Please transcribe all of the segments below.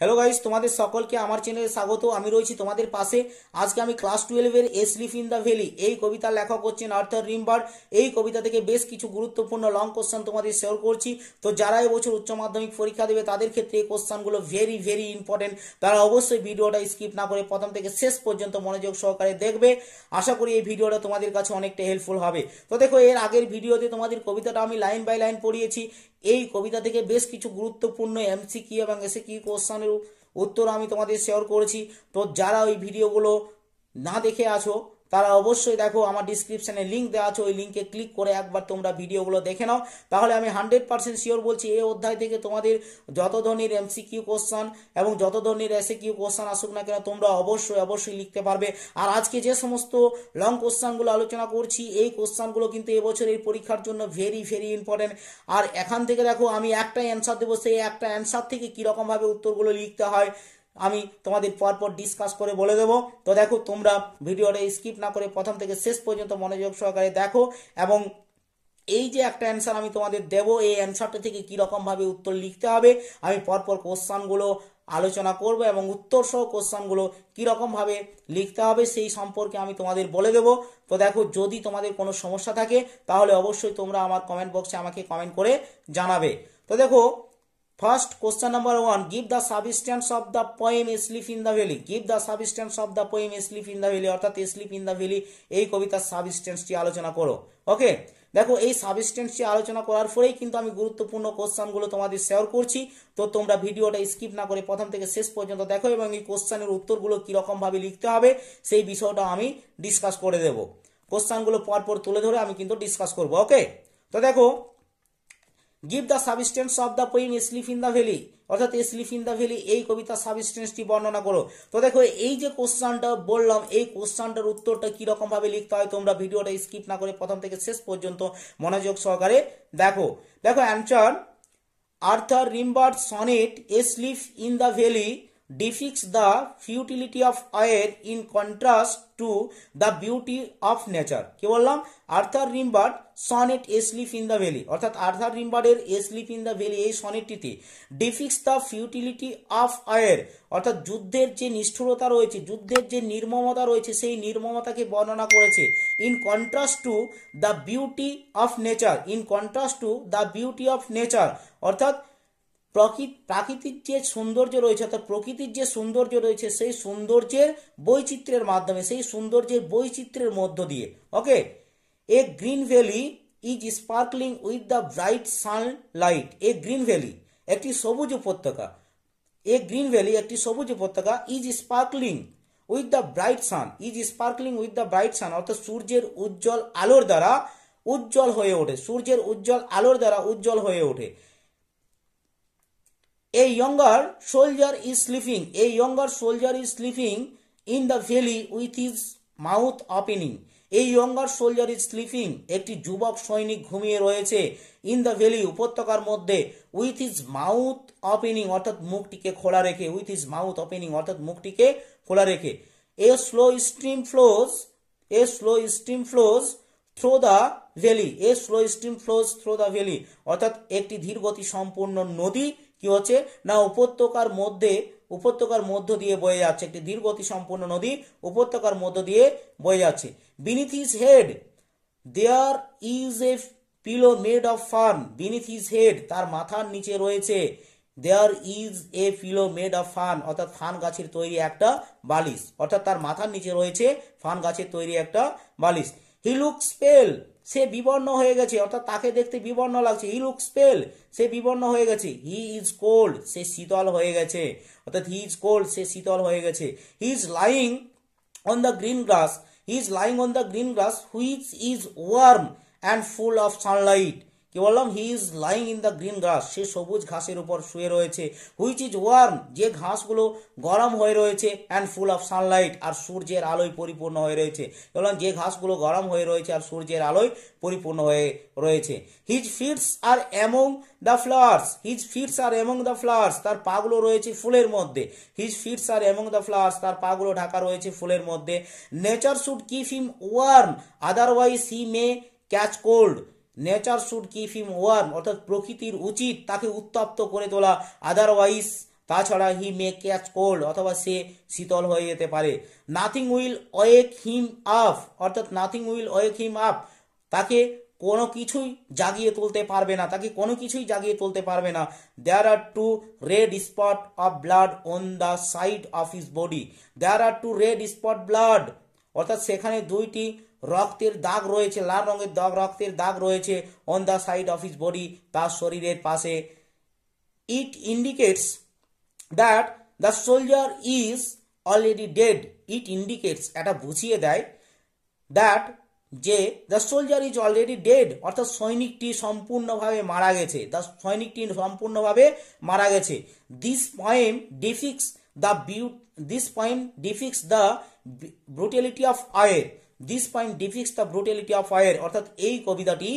hello guys তোমাদের সকলকে আমার চ্যানেলে স্বাগত আমি রয়েছি তোমাদের পাশে আজকে আমি ক্লাস টুয়েলভের এসলিফ ইন দ্য ভ্যালি এই কবিতা লেখক হচ্ছেন আর্থার রিম্বার এই কবিতা থেকে বেশ কিছু গুরুত্বপূর্ণ লং কোশ্চেন তোমাদের শেয়ার করছি তো যারা এবছর উচ্চ মাধ্যমিক পরীক্ষা দেবে তাদের ক্ষেত্রে এই কোশ্চেনগুলো ভেরি ভেরি ইম্পর্টেন্ট তারা অবশ্যই ভিডিওটা স্কিপ না করে প্রথম থেকে শেষ পর্যন্ত মনোযোগ সহকারে দেখবে আশা করি এই ভিডিওটা তোমাদের কাছে অনেকটা হেল্পফুল হবে তো দেখো এর আগের ভিডিওতে তোমাদের কবিতাটা আমি লাইন বাই লাইন পড়িয়েছি এই কবিতা থেকে বেশ কিছু গুরুত্বপূর্ণ এমসি কি এবং এসে কি কোশ্চানের উত্তর আমি তোমাদের শেয়ার করেছি তো যারা ওই ভিডিওগুলো না দেখে আছো তারা অবশ্যই দেখো আমার ডিসক্রিপশানে লিঙ্ক দেওয়া আছে ওই লিঙ্কে ক্লিক করে একবার তোমরা ভিডিওগুলো দেখে নাও তাহলে আমি হান্ড্রেড পার্সেন্ট শিওর বলছি এই অধ্যায় থেকে তোমাদের যত ধরনের এমসি কিউ কোশ্চান এবং যত ধরনের এসে কিউ কোশ্চান আসুক না কেন তোমরা অবশ্যই অবশ্যই লিখতে পারবে আর আজকে যে সমস্ত লং কোশ্চানগুলো আলোচনা করছি এই কোশ্চানগুলো কিন্তু এবছর এই পরীক্ষার জন্য ভেরি ভেরি ইম্পর্টেন্ট আর এখান থেকে দেখো আমি একটা অ্যান্সার দেবো সেই একটা অ্যান্সার থেকে কীরকমভাবে উত্তরগুলো লিখতে হয় আমি তোমাদের পরপর ডিসকাস করে বলে দেবো তো দেখো তোমরা ভিডিওটা স্কিপ না করে প্রথম থেকে শেষ পর্যন্ত মনোযোগ সহকারে দেখো এবং এই যে একটা অ্যান্সার আমি তোমাদের দেব এই অ্যান্সারটা থেকে কীরকমভাবে উত্তর লিখতে হবে আমি পরপর কোশ্চানগুলো আলোচনা করব এবং উত্তর সহ কোশ্চানগুলো কীরকমভাবে লিখতে হবে সেই সম্পর্কে আমি তোমাদের বলে দেব তো দেখো যদি তোমাদের কোনো সমস্যা থাকে তাহলে অবশ্যই তোমরা আমার কমেন্ট বক্সে আমাকে কমেন্ট করে জানাবে তো দেখো first question number one give the substance of the poem sleep in the valley give the substance of the poem sleep in the valley অর্থাৎ স্লিপ ইন দ্য ভ্যালি এই কবিতার সাবস্ট্যান্সটি আলোচনা করো ওকে দেখো এই সাবস্টেন্সটি আলোচনা করার পরেই কিন্তু আমি গুরুত্বপূর্ণ কোশ্চানগুলো তোমাদের শেয়ার করছি তো তোমরা ভিডিওটা স্কিপ না করে প্রথম থেকে শেষ পর্যন্ত দেখো এবং এই কোশ্চানের উত্তরগুলো কীরকমভাবে লিখতে হবে সেই বিষয়টা আমি ডিসকাস করে দেব কোশ্চানগুলো পরপর তুলে ধরে আমি কিন্তু ডিসকাস করবো ওকে তো দেখো give the substance of the poem sleep in the valley অর্থাৎ স্লিপ ইন দ্য ভ্যালি এই কবিতার সাবস্টেন্সটি বর্ণনা করো তো দেখো এই যে কোশ্চানটা বললাম এই কোশ্চানটার উত্তরটা কীরকমভাবে লিখতে হয় তোমরা ভিডিওটা স্কিপ না করে প্রথম থেকে শেষ পর্যন্ত মনোযোগ সহকারে দেখো দেখো answer Arthur Rimbaud sonnet a sleep in the valley defects the futility of air in contrast to the beauty of nature কি বললাম Arthur Rimbaud sonnet a sleep in the valley অর্থাৎ আর্থার রিমবার্ডের a sleep in the valley এই সনেটটিতে defects the futility of আয়ের অর্থাৎ যুদ্ধের যে নিষ্ঠুরতা রয়েছে যুদ্ধের যে নির্মমতা রয়েছে সেই নির্মমতাকে বর্ণনা করেছে in contrast to the beauty of nature in contrast to the beauty of nature অর্থাৎ প্রাকৃতিক যে সৌন্দর্য রয়েছে অর্থাৎ প্রকৃতির যে সৌন্দর্য রয়েছে সেই সৌন্দর্যের বৈচিত্র্যের মাধ্যমে সেই সৌন্দর্যের বৈচিত্র্যের মধ্য দিয়ে okay a green valley is sparkling with the bright sunlight a green valley একটি সবুজ উপত্যকা এ গ্রিন ভ্যালি একটি সবুজ উপত্যকা is sparkling with the bright sun is sparkling with the bright sun অর্থাৎ সূর্যের উজ্জ্বল আলোর দ্বারা উজ্জ্বল হয়ে ওঠে সূর্যের উজ্জ্বল আলোর দ্বারা উজ্জ্বল হয়ে ওঠে a younger soldier is sleeping a younger soldier is sleeping in the valley with his mouth opening এই ইয়ঙ্গার সোলজার ইজ স্লিপিং একটি যুবক সৈনিক ঘুমিয়ে রয়েছে ইন দ্য ভ্যালি উপত্যকার মধ্যে উইথ ইজ মাউথ ওপেনিং অর্থাৎ মুখটিকে খোলা রেখে উইথ ইজ মাউথ ওপেনিং অর্থাৎ মুখটিকে খোলা রেখে a slow stream flows a slow stream flows through the valley a slow stream flows through the valley অর্থাৎ একটি ধীরগতি সম্পূর্ণ নদী কি হচ্ছে না উপত্যকার মধ্যে উপত্যকার মধ্য দিয়ে বয়ে যাচ্ছে একটি দীর্ঘতি সম্পূর্ণ নদী উপত্যকার মধ্য দিয়ে বয়ে যাচ্ছে beneath his head there is a pillow made of fern beneath his head তার মাথার নিচে রয়েছে there is a pillow made of fern অর্থাৎ ফান গাছের তৈরি একটা বালিশ অর্থাৎ তার মাথার নিচে রয়েছে ফান গাছের তৈরি একটা বালিশ হি লুকস পেল সে বিবর্ণ হয়ে গেছে অর্থাৎ তাকে দেখতে বিবর্ণ লাগছে হি লুকস পেল সে বিবর্ণ হয়ে গেছে হি ইজ কোল্ড সে শীতল হয়ে গেছে অর্থাৎ হি ইজ কোল্ড সে শীতল হয়ে গেছে he is lying on the green grass he is lying on the green grass which is warm and full of sunlight কি বললাম he is lying in the green grass সে সবুজ ঘাসের উপর শুয়ে রয়েছে হুইচ ইজ ওয়ার্ম যে ঘাসগুলো গরম হয়ে রয়েছে অ্যান্ড ফুল অফ সানলাইট আর সূর্যের আলোয় পরিপূর্ণ হয়ে রয়েছে বললাম যে ঘাসগুলো গরম হয়ে রয়েছে আর সূর্যের আলোয় পরিপূর্ণ হয়ে রয়েছে his feet are among the flowers his feet are among the flowers তার পাগুলো রয়েছে ফুলের মধ্যে his feet are among the flowers তার পাগুলো ঢাকা রয়েছে ফুলের মধ্যে nature should keep him warm otherwise he may catch cold nature should keep him warm অর্থাৎ প্রকৃতির উচিত তাকে উত্তপ্ত করে তোলা আদারওয়াইজ তাছাড়া হি মে ক্যাচ কোল্ড অথবা সে শীতল হয়ে যেতে পারে nothing will wake him up অর্থাৎ nothing will wake him up তাকে কোনো কিছুই জাগিয়ে তুলতে পারবে না তাকে কোনো কিছুই জাগিয়ে তুলতে পারবে না there are two red spot of blood on the side of his body there are two red spot blood অর্থাৎ সেখানে দুইটি রক্তের দাগ রয়েছে লাল রঙের দাগ রক্তের দাগ রয়েছে on the side of his body তার শরীরের পাশে it indicates that the soldier is already dead it indicates এটা বুঝিয়ে দেয় দ্যাট যে the soldier is already dead অর্থাৎ সৈনিকটি সম্পূর্ণভাবে মারা গেছে দ্য সৈনিকটি সম্পূর্ণভাবে মারা গেছে দিস পয়েম ডিফিক্স দ্য বিউ this poem depicts the brutality of আয়ের this poem depicts the brutality of fire অর্থাৎ এই কবিতাটি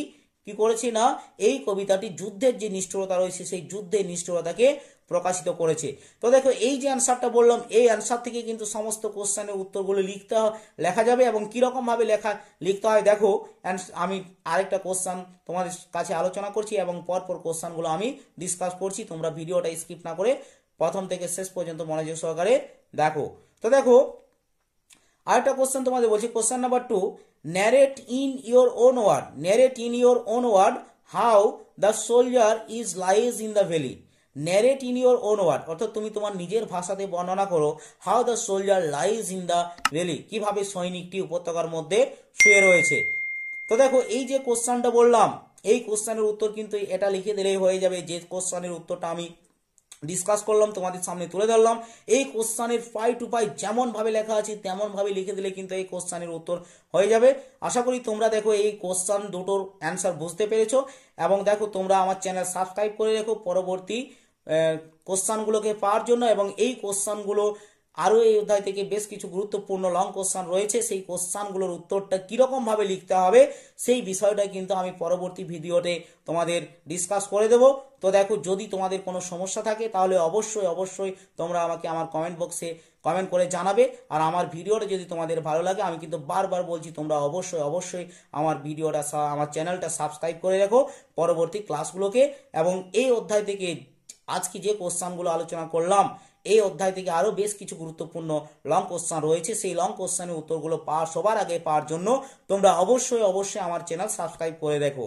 কি করেছে না এই কবিতাটি যুদ্ধের যে নিষ্ঠুরতা রয়েছে সেই যুদ্ধের নিষ্ঠুরতাকে প্রকাশিত করেছে তো দেখো এই যে অ্যান্সারটা বললাম এই অ্যান্সার থেকে কিন্তু সমস্ত কোশ্চেনের উত্তরগুলো লিখতে লেখা যাবে এবং কীরকমভাবে লেখা লিখতে হয় দেখো আমি আরেকটা কোশ্চান তোমাদের কাছে আলোচনা করছি এবং পরপর কোশ্চানগুলো আমি ডিসকাস করছি তোমরা ভিডিওটা স্কিপ না করে প্রথম থেকে শেষ পর্যন্ত মনোযোগ সহকারে দেখো তো দেখো আরেকটা কোশ্চেন তোমাদের বলছি question number two narrate in your own word narrate in your own word how the soldier is lies in the valley narrate in your own word অর্থাৎ তুমি তোমার নিজের ভাষাতে বর্ণনা করো how the soldier lies in the valley কিভাবে সৈনিকটি উপত্যকার মধ্যে শুয়ে রয়েছে তো দেখো এই যে কোশ্চানটা বললাম এই কোশ্চানের উত্তর কিন্তু এটা লিখে দিলেই হয়ে যাবে যে কোশ্চানের উত্তরটা আমি ডিসকাস করলাম তোমাদের সামনে তুলে ধরলাম এই কোশ্চানের ফাই টু ফাই যেমনভাবে লেখা আছে তেমনভাবে লিখে দিলে কিন্তু এই কোশ্চানের উত্তর হয়ে যাবে আশা করি তোমরা দেখো এই কোশ্চান দুটোর অ্যান্সার বুঝতে পেরেছো এবং দেখো তোমরা আমার চ্যানেল সাবস্ক্রাইব করে রেখো পরবর্তী কোশ্চানগুলোকে পাওয়ার জন্য এবং এই কোশ্চানগুলো আরও এই অধ্যায় থেকে বেশ কিছু গুরুত্বপূর্ণ লং কোশ্চান রয়েছে সেই কোশ্চানগুলোর উত্তরটা কীরকমভাবে লিখতে হবে সেই বিষয়টা কিন্তু আমি পরবর্তী ভিডিওতে তোমাদের ডিসকাস করে দেব তো দেখো যদি তোমাদের কোনো সমস্যা থাকে তাহলে অবশ্যই অবশ্যই তোমরা আমাকে আমার কমেন্ট বক্সে কমেন্ট করে জানাবে আর আমার ভিডিওটা যদি তোমাদের ভালো লাগে আমি কিন্তু বারবার বলছি তোমরা অবশ্যই অবশ্যই আমার ভিডিওটা আমার চ্যানেলটা সাবস্ক্রাইব করে রাখো পরবর্তী ক্লাসগুলোকে এবং এই অধ্যায় থেকে আজকে যে কোশ্চানগুলো আলোচনা করলাম এই অধ্যায় থেকে আরও বেশ কিছু গুরুত্বপূর্ণ লং কোশ্চান রয়েছে সেই লং কোশ্চানের উত্তরগুলো পাওয়া সবার আগে পাওয়ার জন্য তোমরা অবশ্যই অবশ্যই আমার চ্যানেল সাবস্ক্রাইব করে দেখো